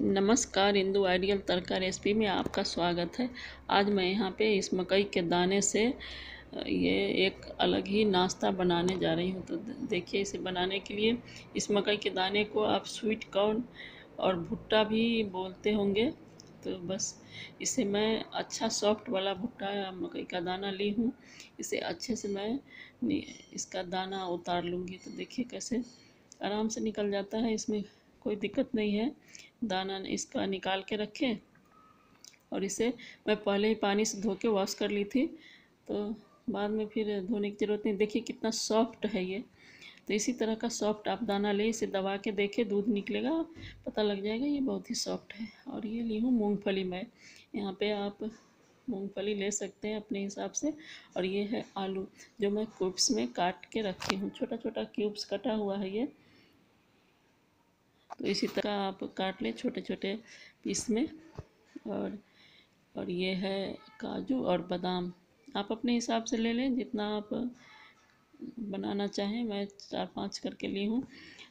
नमस्कार इंदू आइडियल तड़का रेसिपी में आपका स्वागत है आज मैं यहाँ पे इस मकई के दाने से ये एक अलग ही नाश्ता बनाने जा रही हूँ तो देखिए इसे बनाने के लिए इस मकई के दाने को आप स्वीट कॉर्न और भुट्टा भी बोलते होंगे तो बस इसे मैं अच्छा सॉफ्ट वाला भुट्टा या मकई का दाना ली हूँ इसे अच्छे से मैं इसका दाना उतार लूँगी तो देखिए कैसे आराम से निकल जाता है इसमें कोई दिक्कत नहीं है दाना इसका निकाल के रखें और इसे मैं पहले ही पानी से धो के वॉश कर ली थी तो बाद में फिर धोने की ज़रूरत नहीं देखिए कितना सॉफ्ट है ये तो इसी तरह का सॉफ्ट आप दाना ले इसे दबा के देखे दूध निकलेगा पता लग जाएगा ये बहुत ही सॉफ्ट है और ये ली हूँ मूँगफली मैं यहाँ पे आप मूँगफली ले सकते हैं अपने हिसाब से और ये है आलू जो मैं क्यूब्स में काट के रखी हूँ छोटा छोटा क्यूब्स कटा हुआ है ये तो इसी तरह आप काट लें छोटे छोटे पीस में और और ये है काजू और बादाम आप अपने हिसाब से ले लें जितना आप बनाना चाहें मैं चार पांच करके ली हूँ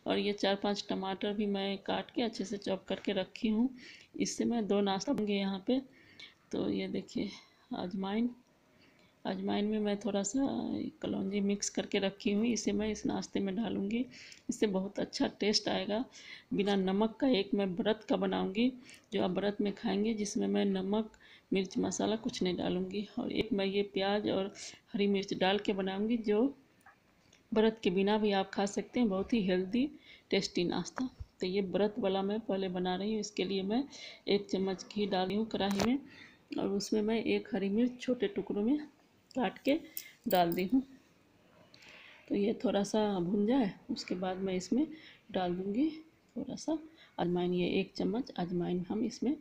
और ये चार पांच टमाटर भी मैं काट के अच्छे से चॉप करके रखी हूँ इससे मैं दो नाश्ता होंगे यहाँ पे तो ये देखिए आजमाइन अजवाइन में मैं थोड़ा सा कलौजी मिक्स करके रखी हुई इसे मैं इस नाश्ते में डालूँगी इससे बहुत अच्छा टेस्ट आएगा बिना नमक का एक मैं व्रत का बनाऊँगी जो आप व्रत में खाएंगे जिसमें मैं नमक मिर्च मसाला कुछ नहीं डालूँगी और एक मैं ये प्याज और हरी मिर्च डाल के बनाऊँगी जो व्रत के बिना भी आप खा सकते हैं बहुत ही हेल्दी टेस्टी नाश्ता तो ये व्रत वाला मैं पहले बना रही हूँ इसके लिए मैं एक चम्मच घी डाली हूँ कढ़ाई में और उसमें मैं एक हरी मिर्च छोटे टुकड़ों में काट के डाल दी हूँ तो ये थोड़ा सा भुन जाए उसके बाद मैं इसमें डाल दूँगी थोड़ा सा अजवाइन ये एक चम्मच अजवाइन हम इसमें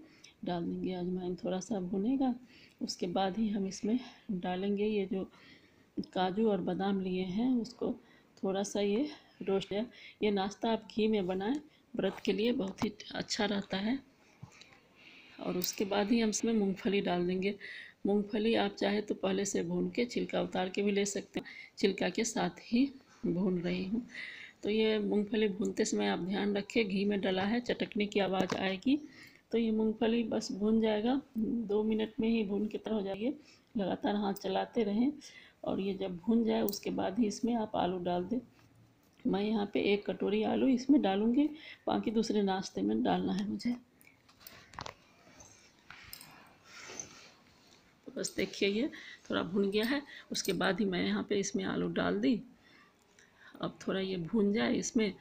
डाल देंगे अजवाइन थोड़ा सा भुनेगा उसके बाद ही हम इसमें डालेंगे ये जो काजू और बादाम लिए हैं उसको थोड़ा सा ये रोस्ट है ये नाश्ता आप घी में बनाएं व्रत के लिए बहुत ही अच्छा रहता है और उसके बाद ही हम इसमें मूंगफली डाल देंगे मूंगफली आप चाहे तो पहले से भून के छिलका उतार के भी ले सकते हैं छिलका के साथ ही भून रही हूँ तो ये मूंगफली भूनते समय आप ध्यान रखें घी में डला है चटकने की आवाज़ आएगी तो ये मूंगफली बस भून जाएगा दो मिनट में ही भून के तरह हो जाएगी लगातार हाथ चलाते रहें और ये जब भून जाए उसके बाद ही इसमें आप आलू डाल दें मैं यहाँ पे एक कटोरी आलू इसमें डालूँगी बाकी दूसरे नाश्ते में डालना है मुझे बस देखिए ये थोड़ा भुन गया है उसके बाद ही मैं यहाँ पे इसमें आलू डाल दी अब थोड़ा ये भून जाए इसमें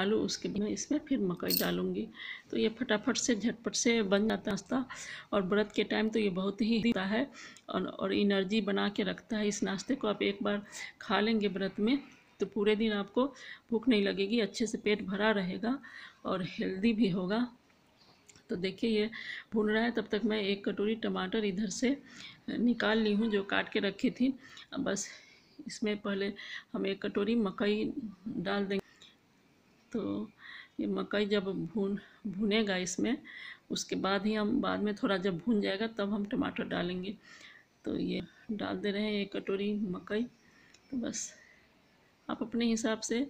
आलू उसके बाद इसमें फिर मकई डालूंगी तो ये फटाफट से झटपट से बन जाता नाश्ता और व्रत के टाइम तो ये बहुत ही होता है और और इनर्जी बना के रखता है इस नाश्ते को आप एक बार खा लेंगे व्रत में तो पूरे दिन आपको भूख नहीं लगेगी अच्छे से पेट भरा रहेगा और हेल्दी भी होगा तो देखिए ये भून रहा है तब तक मैं एक कटोरी टमाटर इधर से निकाल ली हूँ जो काट के रखी थी अब बस इसमें पहले हम एक कटोरी मकई डाल देंगे तो ये मकई जब भून भुनेगा इसमें उसके बाद ही हम बाद में थोड़ा जब भून जाएगा तब हम टमाटर डालेंगे तो ये डाल दे रहे हैं एक कटोरी मकई तो बस आप अपने हिसाब से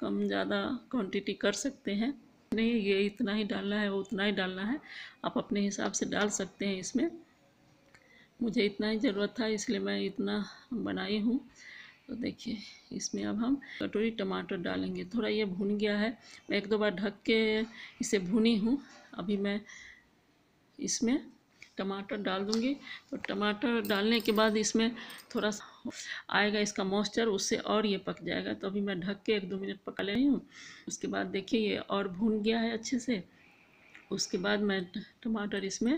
कम ज़्यादा क्वांटिटी कर सकते हैं नहीं ये इतना ही डालना है वो उतना ही डालना है आप अपने हिसाब से डाल सकते हैं इसमें मुझे इतना ही ज़रूरत था इसलिए मैं इतना बनाई हूँ तो देखिए इसमें अब हम कटोरी टमाटर डालेंगे थोड़ा ये भून गया है मैं एक दो बार ढक के इसे भुनी हूँ अभी मैं इसमें टमाटर डाल दूंगी तो टमाटर डालने के बाद इसमें थोड़ा सा आएगा इसका मॉइस्चर उससे और ये पक जाएगा तो अभी मैं ढक के एक दो मिनट पका ले रही हूँ उसके बाद देखिए ये और भून गया है अच्छे से उसके बाद मैं टमाटर इसमें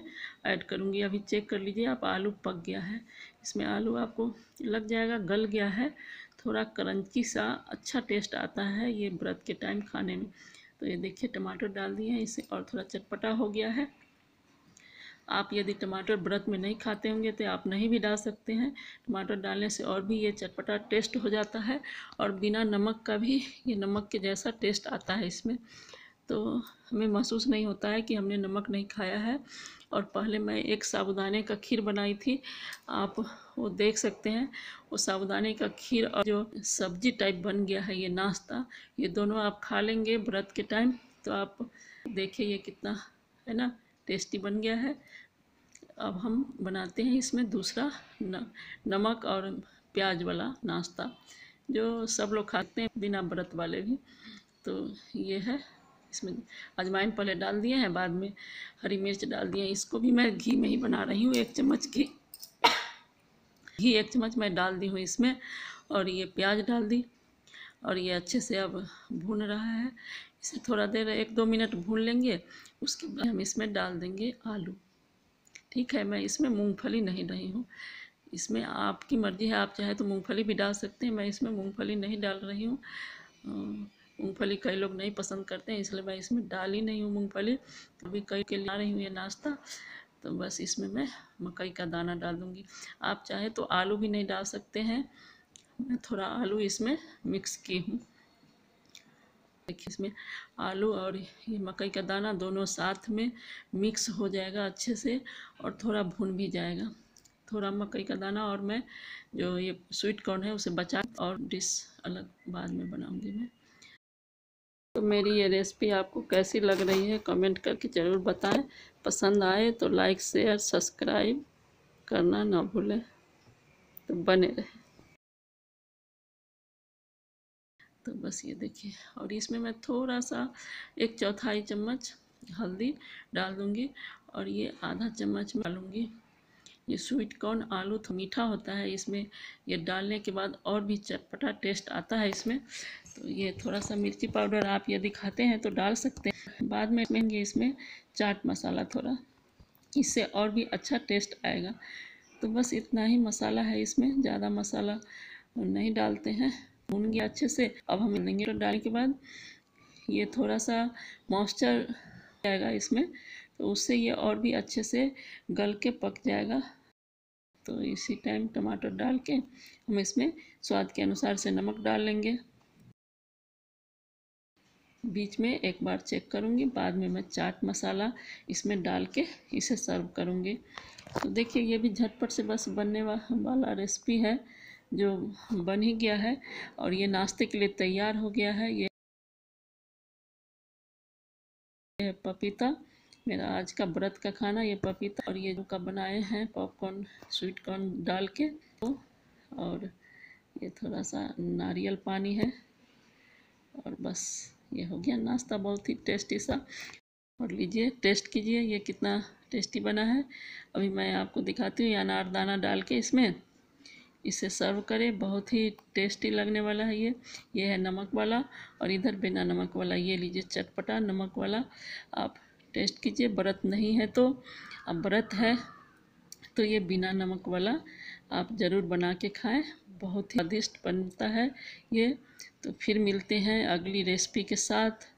ऐड करूँगी अभी चेक कर लीजिए आप आलू पक गया है इसमें आलू आपको लग जाएगा गल गया है थोड़ा करंची सा अच्छा टेस्ट आता है ये व्रत के टाइम खाने में तो ये देखिए टमाटर डाल दिए हैं इसे और थोड़ा चटपटा हो गया है आप यदि टमाटर व्रत में नहीं खाते होंगे तो आप नहीं भी डाल सकते हैं टमाटर डालने से और भी ये चटपटा टेस्ट हो जाता है और बिना नमक का भी ये नमक के जैसा टेस्ट आता है इसमें तो हमें महसूस नहीं होता है कि हमने नमक नहीं खाया है और पहले मैं एक साबुदाने का खीर बनाई थी आप वो देख सकते हैं वो साबुदाने का खीर और जो सब्जी टाइप बन गया है ये नाश्ता ये दोनों आप खा लेंगे व्रत के टाइम तो आप देखिए ये कितना है ना टेस्टी बन गया है अब हम बनाते हैं इसमें दूसरा न, नमक और प्याज वाला नाश्ता जो सब लोग खाते हैं बिना व्रत वाले भी तो ये है इसमें अजवाइन पहले डाल दिए हैं बाद में हरी मिर्च डाल दिए इसको भी मैं घी में ही बना रही हूँ एक चम्मच घी घी एक चम्मच मैं डाल दी हूँ इसमें और ये प्याज डाल दी और ये अच्छे से अब भून रहा है इसे थोड़ा देर एक दो मिनट भून लेंगे उसके बाद हम इसमें डाल देंगे आलू ठीक है मैं इसमें मूंगफली नहीं रही हूँ इसमें आपकी मर्ज़ी है आप चाहे तो मूंगफली भी डाल सकते हैं मैं इसमें मूंगफली नहीं डाल रही हूँ मूंगफली कई लोग नहीं पसंद करते हैं इसलिए मैं इसमें डाल ही नहीं हूँ मूंगफली अभी कई के ला रही हूँ ये नाश्ता तो बस इसमें मैं मकई का दाना डाल दूँगी आप चाहे तो आलू भी नहीं डाल सकते हैं मैं थोड़ा आलू इसमें मिक्स की हूँ देखिए इसमें आलू और ये मकई का दाना दोनों साथ में मिक्स हो जाएगा अच्छे से और थोड़ा भून भी जाएगा थोड़ा मकई का दाना और मैं जो ये स्वीट कॉर्न है उसे बचा और डिश अलग बाद में बनाऊंगी मैं तो मेरी ये रेसिपी आपको कैसी लग रही है कमेंट करके ज़रूर बताएं पसंद आए तो लाइक शेयर सब्सक्राइब करना ना भूलें तो बने रहें तो बस ये देखिए और इसमें मैं थोड़ा सा एक चौथाई चम्मच हल्दी डाल दूँगी और ये आधा चम्मच डालूँगी ये स्वीट कॉर्न आलू तो मीठा होता है इसमें ये डालने के बाद और भी चटपटा टेस्ट आता है इसमें तो ये थोड़ा सा मिर्ची पाउडर आप यदि खाते हैं तो डाल सकते हैं बाद में ये इसमें चाट मसाला थोड़ा इससे और भी अच्छा टेस्ट आएगा तो बस इतना ही मसाला है इसमें ज़्यादा मसाला नहीं डालते हैं भून गया अच्छे से अब हम लेंगे तो डालने के बाद ये थोड़ा सा मॉइस्चर जाएगा इसमें तो उससे ये और भी अच्छे से गल के पक जाएगा तो इसी टाइम टमाटर डाल के हम इसमें स्वाद के अनुसार से नमक डाल लेंगे बीच में एक बार चेक करूँगी बाद में मैं चाट मसाला इसमें डाल के इसे सर्व करूँगी तो देखिए ये भी झटपट से बस बनने वा, वाला रेसिपी है जो बन ही गया है और ये नाश्ते के लिए तैयार हो गया है ये पपीता मेरा आज का व्रत का खाना ये पपीता और ये जो का बनाए हैं पॉपकॉर्न स्वीट कॉर्न डाल के तो और ये थोड़ा सा नारियल पानी है और बस ये हो गया नाश्ता बहुत ही टेस्टी सा और लीजिए टेस्ट कीजिए ये कितना टेस्टी बना है अभी मैं आपको दिखाती हूँ ये अनारदाना डाल के इसमें इसे सर्व करें बहुत ही टेस्टी लगने वाला है ये ये है नमक वाला और इधर बिना नमक वाला ये लीजिए चटपटा नमक वाला आप टेस्ट कीजिए व्रत नहीं है तो अब व्रत है तो ये बिना नमक वाला आप ज़रूर बना के खाएं बहुत ही स्वादिष्ट बनता है ये तो फिर मिलते हैं अगली रेसिपी के साथ